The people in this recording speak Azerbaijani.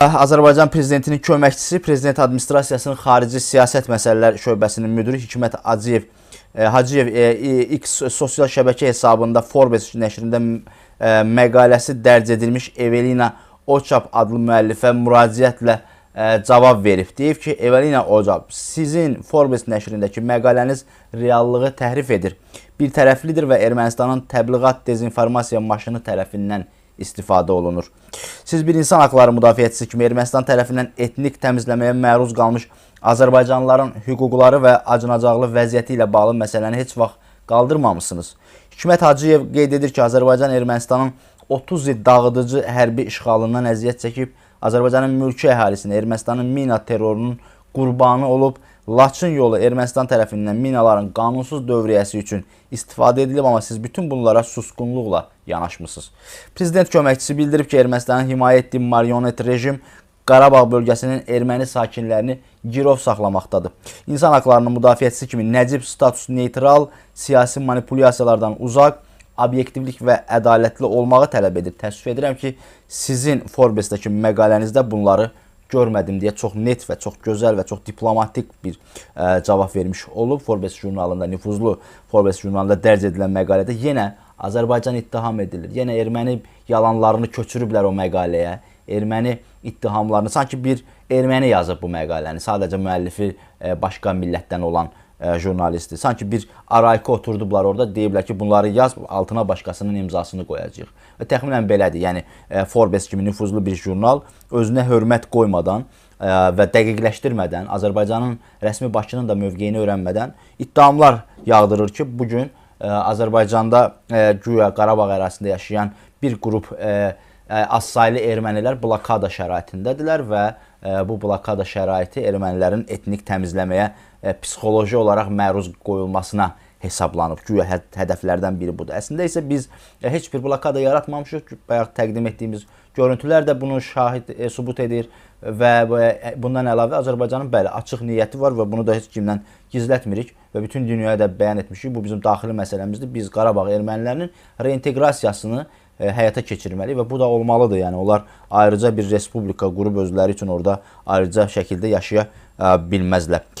Ah, Azərbaycan Prezidentinin köməkçisi, Prezident Administrasiyasının Xarici Siyasət Məsələlər Şöbəsinin müdürü Hikmət Aciyev, e, Hacıyev X e, sosial şəbəkə hesabında Forbes nəşrində e, məqaləsi dərc edilmiş Evelina Oçap adlı müəllifə müraciətlə cavab verib. Deyib ki, Evelina Oçap, sizin Forbes nəşrindəki məqaləniz reallığı təhrif edir. Bir tərəflidir və Ermənistanın təbliğat dezinformasiya maşını tərəfindən edilmişdir istifadə olunur. Siz bir insan haqları müdafiəçisi kimi Ermənistan tərəfindən etnik təmizləməyə məruz qalmış Azərbaycanlıların hüquqları və acınacaqlı vəziyyəti ilə bağlı məsələni heç vaxt qaldırmamısınız. Hikmət Hacıyev qeyd edir ki, Azərbaycan Ermənistanın 30 il dağıdıcı hərbi işğalından əziyyət çəkib, Azərbaycanın mülki əhalisini Ermənistanın mina terrorunun qurbanı olub, Laçın yolu Ermənistan tərəfindən minaların qanunsuz dövriyyəsi üçün istifadə edilib, amma siz bütün bunlara susqunluqla yanaşmısınız. Prezident köməkçisi bildirib ki, Ermənistanın himayə etdiyi marionet rejim Qarabağ bölgəsinin erməni sakinlərini girov saxlamaqdadır. İnsan haqlarının müdafiəçisi kimi Nəcib status neytral, siyasi manipulyasiyalardan uzaq, obyektivlik və ədalətli olmağı tələb edir. Təəssüf edirəm ki, sizin Forbes-dəki məqalənizdə bunları görürsünüz görmədim deyə çox net və çox gözəl və çox diplomatik bir ə, e, cavab vermiş olub. Forbes jurnalında nüfuzlu Forbes jurnalında dərc edilən məqalədə yenə Azərbaycan ittiham edilir. Yenə erməni yalanlarını köçürüblər o məqaləyə. Erməni ittihamlarını sanki bir erməni yazıb bu məqaləni. Sadəcə müəllifi ə, e, başqa millətdən olan ə, e, jurnalistdir. Sanki bir arayka oturdublar orada, deyiblər ki, bunları yaz, altına başqasının imzasını qoyacağıq. Və təxminən belədir. Yəni ə, e, Forbes kimi nüfuzlu bir jurnal özünə hörmət qoymadan ə, e, və dəqiqləşdirmədən, Azərbaycanın rəsmi Bakının da mövqeyini öyrənmədən iddiamlar yağdırır ki, bu gün Azərbaycanda ə, güya Qarabağ ərazisində yaşayan bir qrup ə, azsaylı ermənilər blokada şəraitindədirlər və bu blokada şəraiti ermənilərin etnik təmizləməyə psixoloji olaraq məruz qoyulmasına hesablanıb. Güya hə, hədəflərdən biri budur. Əslində isə biz heç bir blokada yaratmamışıq. Bayaq təqdim etdiyimiz görüntülər də bunu şahid e, sübut edir və bundan əlavə Azərbaycanın bəli açıq niyyəti var və bunu da heç kimdən gizlətmirik və bütün dünyaya da bəyan etmişik. Bu bizim daxili məsələmizdir. Biz Qarabağ ermənilərinin reinteqrasiyasını E, həyata keçirməli və bu da olmalıdır. Yəni onlar ayrıca bir respublika qurub özləri üçün orada ayrıca şəkildə yaşaya e, bilməzlər.